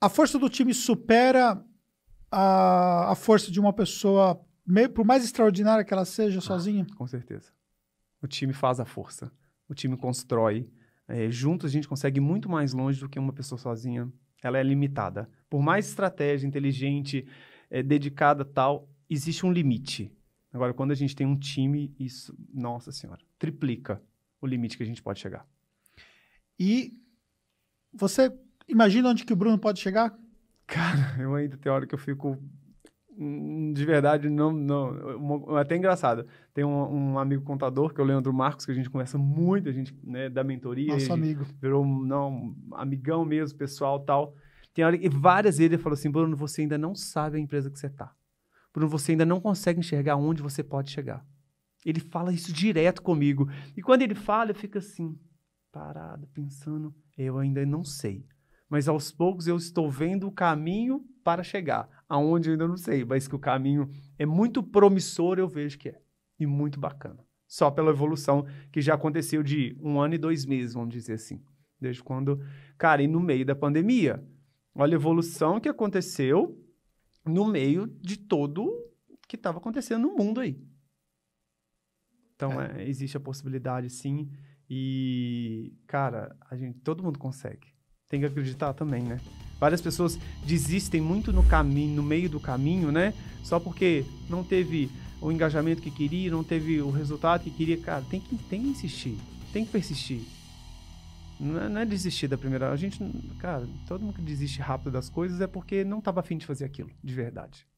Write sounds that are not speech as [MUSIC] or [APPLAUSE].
a força do time supera a, a força de uma pessoa, meio, por mais extraordinária que ela seja, ah, sozinha? Com certeza. O time faz a força. O time constrói. É, juntos a gente consegue muito mais longe do que uma pessoa sozinha. Ela é limitada. Por mais estratégia, inteligente, é, dedicada tal, existe um limite. Agora, quando a gente tem um time, isso, nossa senhora, triplica o limite que a gente pode chegar. E você Imagina onde que o Bruno pode chegar? Cara, [LAUGHS] eu ainda tenho hora que eu fico hum, de verdade, não, não. É até engraçado. Tem um, um, amigo contador, que é o Leandro Marcos, que a gente conversa muito, a gente, né, da mentoria. Nosso amigo. Virou não, amigão mesmo, pessoal tal. Tem hora que várias vezes ele falou assim: Bruno, você ainda não sabe a empresa que você tá. Bruno, você ainda não consegue enxergar onde você pode chegar. Ele fala isso direto comigo. E quando ele fala, eu fico assim, parado, pensando, eu ainda não sei mas aos poucos eu estou vendo o caminho para chegar. Aonde eu ainda não sei, mas que o caminho é muito promissor, eu vejo que é. E muito bacana. Só pela evolução que já aconteceu de um ano e dois meses, vamos dizer assim. Desde quando. Cara, e no meio da pandemia. Olha a evolução que aconteceu no meio de todo que estava acontecendo no mundo aí. Então, é. É, existe a possibilidade, sim. E, cara, a gente, todo mundo consegue tem que acreditar também, né? Várias pessoas desistem muito no caminho, no meio do caminho, né? Só porque não teve o engajamento que queria, não teve o resultado que queria. Cara, tem que, tem que insistir, tem que persistir. Não é, não é desistir da primeira. A gente, cara, todo mundo que desiste rápido das coisas é porque não estava afim de fazer aquilo, de verdade.